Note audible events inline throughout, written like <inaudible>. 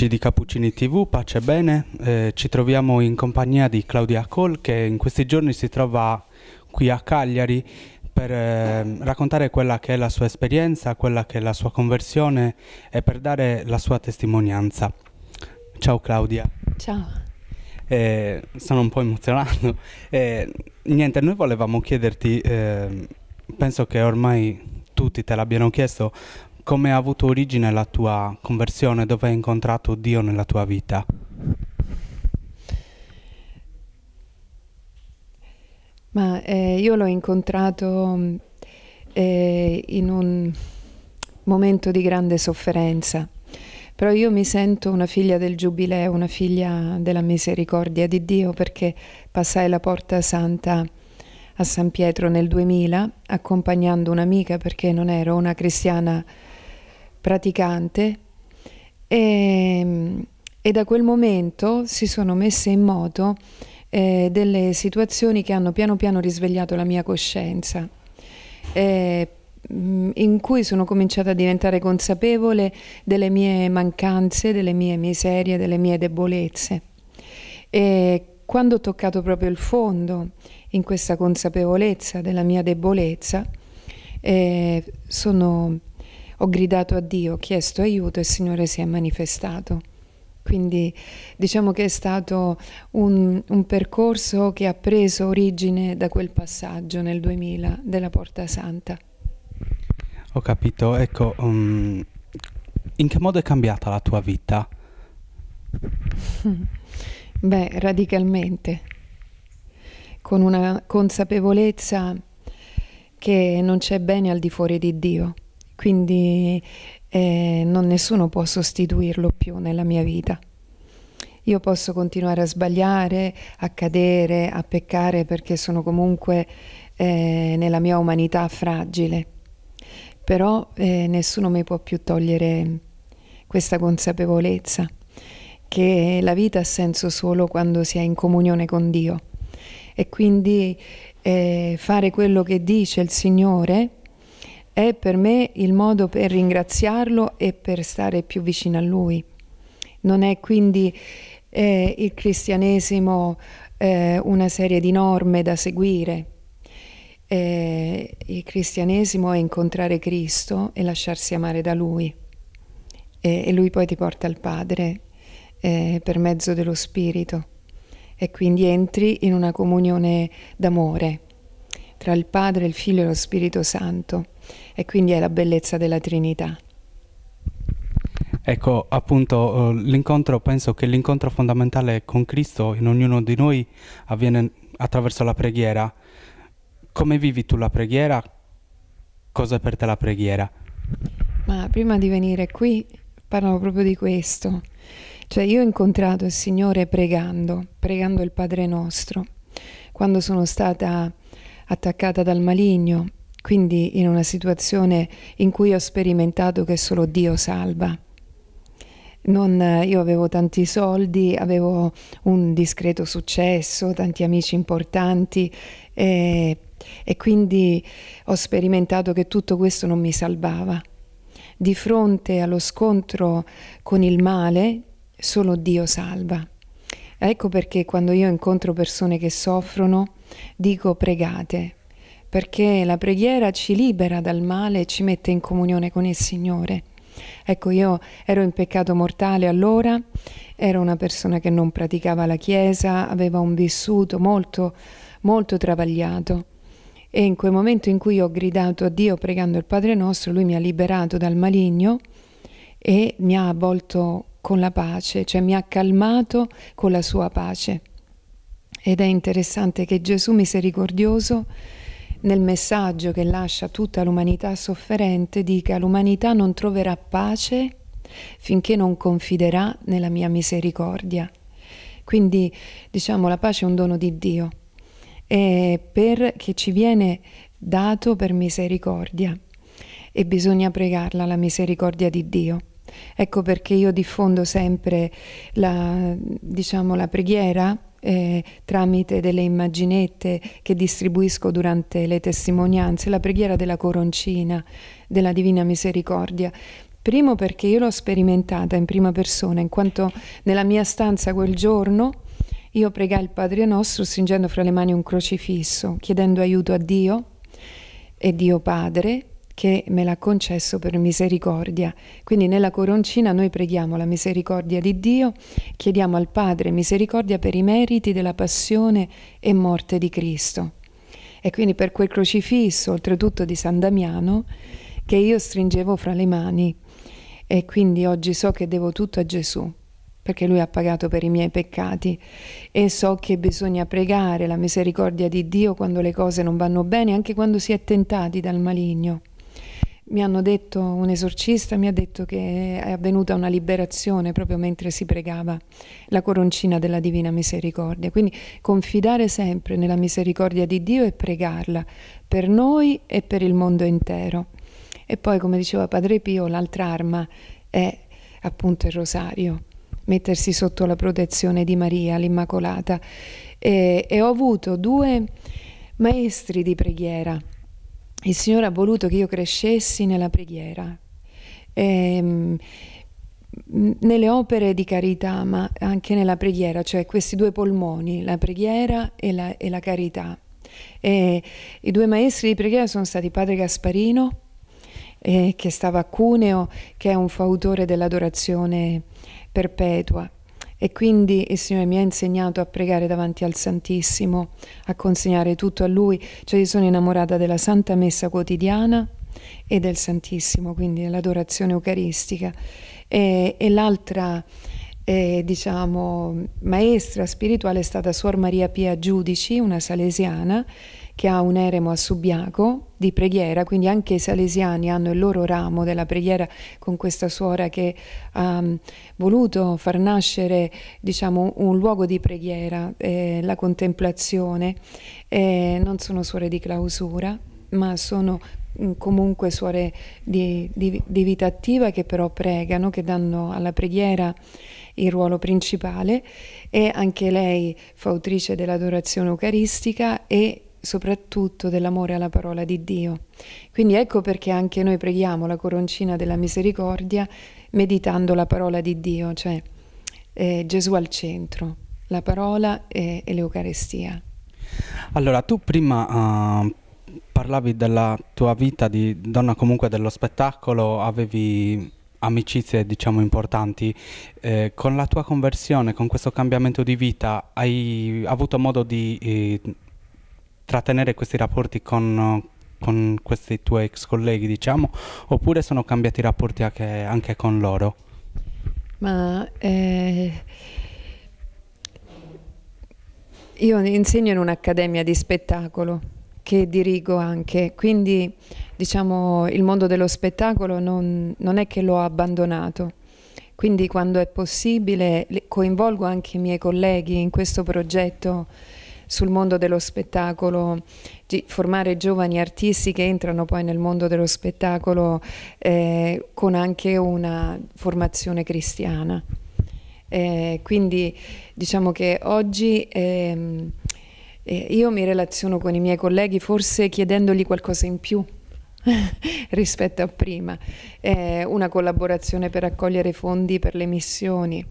di Cappuccini TV, pace e bene, eh, ci troviamo in compagnia di Claudia Cole che in questi giorni si trova qui a Cagliari per eh, raccontare quella che è la sua esperienza, quella che è la sua conversione e per dare la sua testimonianza. Ciao Claudia. Ciao. Eh, sono un po' emozionato. Eh, niente, noi volevamo chiederti, eh, penso che ormai tutti te l'abbiano chiesto, come ha avuto origine la tua conversione, dove hai incontrato Dio nella tua vita? Ma eh, io l'ho incontrato eh, in un momento di grande sofferenza, però io mi sento una figlia del giubileo, una figlia della misericordia di Dio perché passai la porta santa a San Pietro nel 2000 accompagnando un'amica perché non ero una cristiana praticante e, ehm, e da quel momento si sono messe in moto eh, delle situazioni che hanno piano piano risvegliato la mia coscienza. Eh, mm, in cui sono cominciata a diventare consapevole delle mie mancanze, delle mie miserie, delle mie debolezze. E quando ho toccato proprio il fondo in questa consapevolezza della mia debolezza, eh, sono, ho gridato a Dio, ho chiesto aiuto e il Signore si è manifestato. Quindi diciamo che è stato un, un, percorso che ha preso origine da quel passaggio nel 2000 della Porta Santa. Ho capito, ecco, um, in che modo è cambiata la tua vita? <laughs> Beh, radicalmente con una consapevolezza che non c'è bene al di fuori di Dio, quindi eh, non nessuno può sostituirlo più nella mia vita. Io posso continuare a sbagliare, a cadere, a peccare perché sono comunque eh, nella mia umanità fragile, però eh, nessuno mi può più togliere questa consapevolezza che la vita ha senso solo quando si è in comunione con Dio e quindi eh, fare quello che dice il Signore è per me il modo per ringraziarlo e per stare più vicino a Lui. Non è quindi eh, il cristianesimo eh, una serie di norme da seguire. Eh, il cristianesimo è incontrare Cristo e lasciarsi amare da Lui. Eh, e Lui poi ti porta al Padre eh, per mezzo dello Spirito e quindi entri in una comunione d'amore tra il Padre, il Figlio e lo Spirito Santo e quindi è la bellezza della Trinità. Ecco, appunto, eh, l'incontro, penso che l'incontro fondamentale con Cristo in ognuno di noi avviene attraverso la preghiera. Come vivi tu la preghiera? Cosa è per te la preghiera? Ma prima di venire qui parlavo proprio di questo, cioè io ho incontrato il Signore pregando, pregando il Padre nostro, quando sono stata attaccata dal maligno, quindi in una situazione in cui ho sperimentato che solo Dio salva. Non, io avevo tanti soldi, avevo un discreto successo, tanti amici importanti e, e quindi ho sperimentato che tutto questo non mi salvava. Di fronte allo scontro con il male, solo Dio salva. Ecco perché quando io incontro persone che soffrono, dico pregate, perché la preghiera ci libera dal male e ci mette in comunione con il Signore. Ecco, io ero in peccato mortale allora, ero una persona che non praticava la Chiesa, aveva un vissuto molto, molto travagliato. E in quel momento in cui ho gridato a Dio pregando il Padre nostro, Lui mi ha liberato dal maligno e mi ha avvolto con la pace, cioè mi ha calmato con la sua pace. Ed è interessante che Gesù misericordioso nel messaggio che lascia tutta l'umanità sofferente dica l'umanità non troverà pace finché non confiderà nella mia misericordia. Quindi diciamo la pace è un dono di Dio e per, che ci viene dato per misericordia e bisogna pregarla la misericordia di Dio. Ecco perché io diffondo sempre la, diciamo, la preghiera eh, tramite delle immaginette che distribuisco durante le testimonianze, la preghiera della coroncina, della Divina Misericordia. Primo perché io l'ho sperimentata in prima persona, in quanto nella mia stanza quel giorno io pregai il Padre nostro stringendo fra le mani un crocifisso, chiedendo aiuto a Dio e Dio Padre che me l'ha concesso per misericordia. Quindi nella coroncina noi preghiamo la misericordia di Dio, chiediamo al Padre misericordia per i meriti della passione e morte di Cristo. E quindi per quel crocifisso, oltretutto di San Damiano, che io stringevo fra le mani. E quindi oggi so che devo tutto a Gesù, perché lui ha pagato per i miei peccati e so che bisogna pregare la misericordia di Dio quando le cose non vanno bene, anche quando si è tentati dal maligno mi hanno detto, un esorcista mi ha detto che è avvenuta una liberazione proprio mentre si pregava la coroncina della Divina Misericordia. Quindi confidare sempre nella misericordia di Dio e pregarla per noi e per il mondo intero. E poi, come diceva Padre Pio, l'altra arma è appunto il rosario, mettersi sotto la protezione di Maria, l'Immacolata. E, e ho avuto due maestri di preghiera il Signore ha voluto che io crescessi nella preghiera, ehm, nelle opere di carità, ma anche nella preghiera, cioè questi due polmoni, la preghiera e la, e la carità. E I due maestri di preghiera sono stati padre Gasparino, eh, che stava a Cuneo, che è un fautore dell'adorazione perpetua, e quindi il Signore mi ha insegnato a pregare davanti al Santissimo, a consegnare tutto a Lui, cioè sono innamorata della Santa Messa quotidiana e del Santissimo, quindi dell'adorazione eucaristica. E, e l'altra, eh, diciamo, maestra spirituale è stata Suor Maria Pia Giudici, una salesiana, che ha un eremo a Subiaco di preghiera, quindi anche i salesiani hanno il loro ramo della preghiera con questa suora che ha mm, voluto far nascere diciamo, un luogo di preghiera, eh, la contemplazione. Eh, non sono suore di clausura, ma sono mm, comunque suore di, di, di, vita attiva che però pregano, che danno alla preghiera il ruolo principale e anche lei fautrice dell'adorazione eucaristica e soprattutto dell'amore alla parola di Dio. Quindi ecco perché anche noi preghiamo la coroncina della misericordia meditando la parola di Dio, cioè eh, Gesù al centro, la parola e, e l'Eucarestia. Allora, tu prima uh, parlavi della tua vita di donna comunque dello spettacolo, avevi amicizie diciamo importanti eh, con la tua conversione con questo cambiamento di vita hai avuto modo di eh, trattenere questi rapporti con, con questi tuoi ex colleghi, diciamo, oppure sono cambiati i rapporti anche, anche con loro? Ma eh, io insegno in un'accademia di spettacolo che dirigo anche, quindi diciamo il mondo dello spettacolo non, non è che l'ho abbandonato. Quindi quando è possibile coinvolgo anche i miei colleghi in questo progetto sul mondo dello spettacolo, di formare giovani artisti che entrano poi nel mondo dello spettacolo eh, con anche una formazione cristiana. Eh, quindi diciamo che oggi ehm, eh, io mi relaziono con i miei colleghi forse chiedendogli qualcosa in più <laughs> rispetto a prima, eh, una collaborazione per raccogliere fondi per le missioni,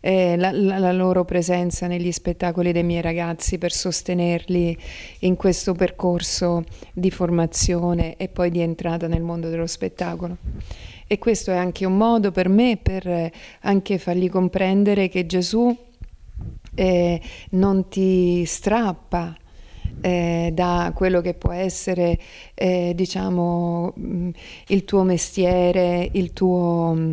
eh, la, la, la, loro presenza negli spettacoli dei miei ragazzi per sostenerli in questo percorso di formazione e poi di entrata nel mondo dello spettacolo. E questo è anche un modo per me per eh, anche fargli comprendere che Gesù eh, non ti strappa, eh, da quello che può essere eh, diciamo, mm, il tuo mestiere, il tuo, mm,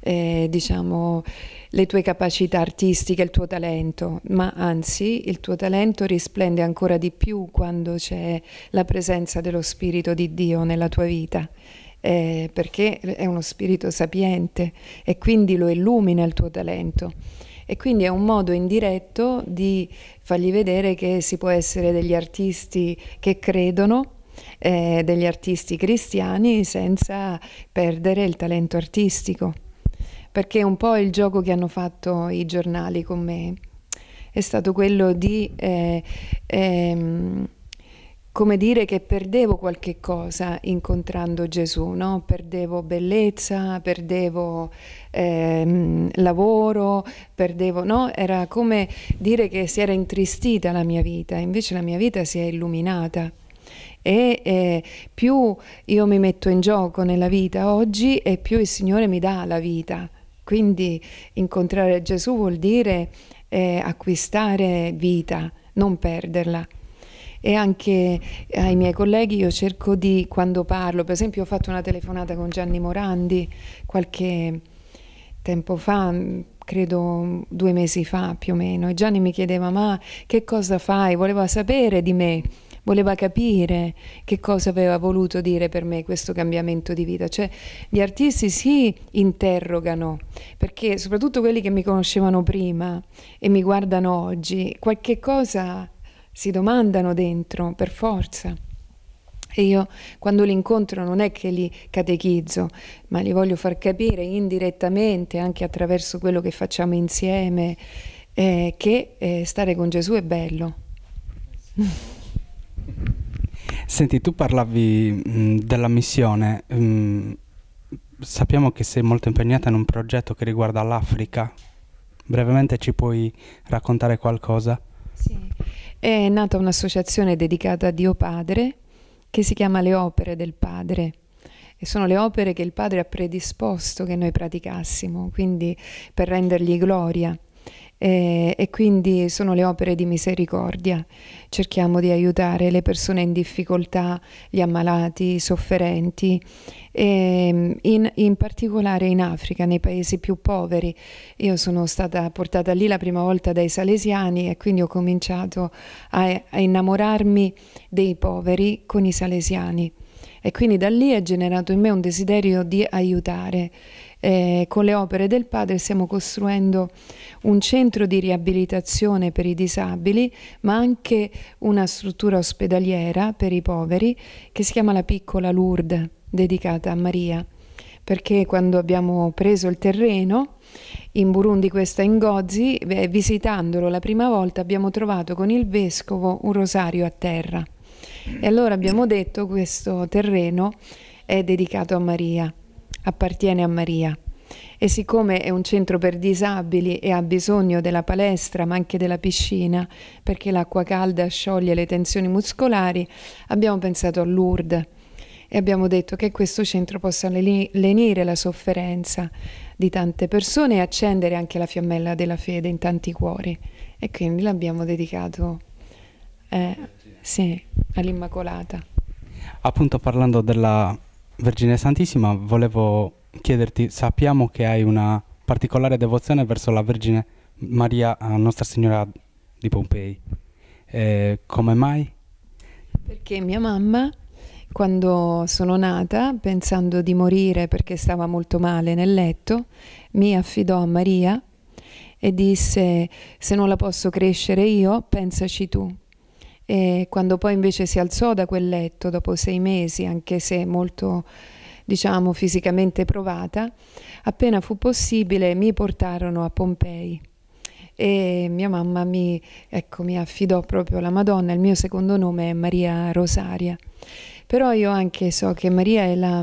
eh, diciamo, le tue capacità artistiche, il tuo talento, ma anzi il tuo talento risplende ancora di più quando c'è la presenza dello Spirito di Dio nella tua vita. Eh, perché è uno spirito sapiente e quindi lo illumina il tuo talento e quindi è un modo indiretto di fargli vedere che si può essere degli artisti che credono, eh, degli artisti cristiani senza perdere il talento artistico, perché un po' il gioco che hanno fatto i giornali con me è stato quello di... Eh, ehm, come dire che perdevo qualche cosa incontrando Gesù, no? perdevo bellezza, perdevo eh, lavoro, perdevo, no? era come dire che si era intristita la mia vita, invece la mia vita si è illuminata. E eh, più io mi metto in gioco nella vita oggi e più il Signore mi dà la vita. Quindi incontrare Gesù vuol dire eh, acquistare vita, non perderla e anche eh, ai miei colleghi io cerco di, quando parlo, per esempio ho fatto una telefonata con Gianni Morandi qualche tempo fa, mm, credo due mesi fa più o meno, e Gianni mi chiedeva ma che cosa fai? Voleva sapere di me voleva capire che cosa aveva voluto dire per me questo cambiamento di vita. Cioè, gli artisti si interrogano, perché soprattutto quelli che mi conoscevano prima e mi guardano oggi, qualche cosa si domandano dentro per forza. E io quando li incontro non è che li catechizzo, ma li voglio far capire indirettamente, anche attraverso quello che facciamo insieme, eh, che eh, stare con Gesù è bello. Senti, tu parlavi mh, mm, della missione. Mh, mm, sappiamo che sei molto impegnata in un progetto che riguarda l'Africa. Brevemente ci puoi raccontare qualcosa? Sì è nata un'associazione dedicata a Dio Padre che si chiama Le Opere del Padre. E sono le opere che il Padre ha predisposto che noi praticassimo, quindi per rendergli gloria e, e quindi sono le opere di misericordia. Cerchiamo di aiutare le persone in difficoltà, gli ammalati, i sofferenti, e ehm, in, in particolare in Africa, nei paesi più poveri. Io sono stata portata lì la prima volta dai salesiani e quindi ho cominciato a, a innamorarmi dei poveri con i salesiani. E quindi da lì è generato in me un desiderio di aiutare eh, con le opere del padre stiamo costruendo un centro di riabilitazione per i disabili, ma anche una struttura ospedaliera per i poveri che si chiama la Piccola Lourdes, dedicata a Maria perché quando abbiamo preso il terreno in Burundi, questa in Gozi, eh, visitandolo la prima volta abbiamo trovato con il vescovo un rosario a terra. E allora abbiamo detto questo terreno è dedicato a Maria appartiene a Maria. E siccome è un centro per disabili e ha bisogno della palestra ma anche della piscina perché l'acqua calda scioglie le tensioni muscolari, abbiamo pensato a Lourdes e abbiamo detto che questo centro possa lenire la sofferenza di tante persone e accendere anche la fiammella della fede in tanti cuori. E quindi l'abbiamo dedicato eh, sì, all'Immacolata. Appunto parlando della Vergine Santissima, volevo chiederti, sappiamo che hai una particolare devozione verso la Vergine Maria Nostra Signora di Pompei. Eh, come mai? Perché mia mamma, quando sono nata, pensando di morire perché stava molto male nel letto, mi affidò a Maria e disse se non la posso crescere io, pensaci tu. E quando poi invece si alzò da quel letto dopo sei mesi, anche se molto diciamo fisicamente provata, appena fu possibile mi portarono a Pompei e mia mamma mi, ecco, mi affidò proprio la Madonna, il mio secondo nome è Maria Rosaria, però io anche so che Maria è la,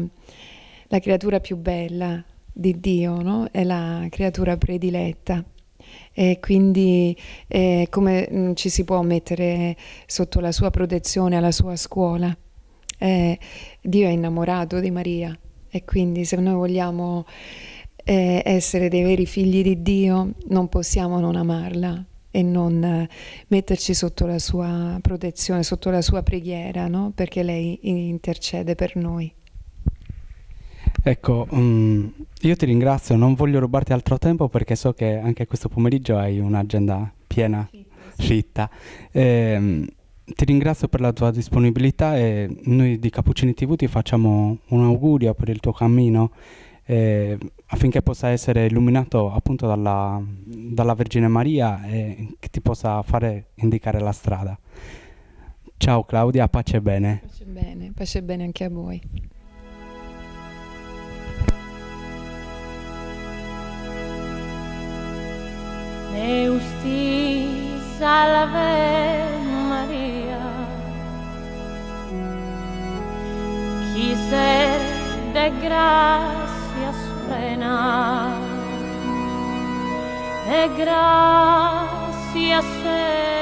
la creatura più bella di Dio, no? è la creatura prediletta e quindi eh, come mh, mm, ci si può mettere sotto la sua protezione, alla sua scuola. Eh, Dio è innamorato di Maria e quindi se noi vogliamo eh, essere dei veri figli di Dio non possiamo non amarla e non eh, metterci sotto la sua protezione, sotto la sua preghiera, no? perché lei intercede per noi. Ecco, um, io ti ringrazio, non voglio rubarti altro tempo perché so che anche questo pomeriggio hai un'agenda piena, fitta. Ehm, ti ringrazio per la tua disponibilità e noi di Cappuccini TV ti facciamo un augurio per il tuo cammino eh, affinché possa essere illuminato appunto dalla, dalla Vergine Maria e che ti possa fare indicare la strada. Ciao Claudia, pace e bene. Pace e bene, pace e bene anche a voi. Deus salve Maria Qui ser de gracias plena De gracias plena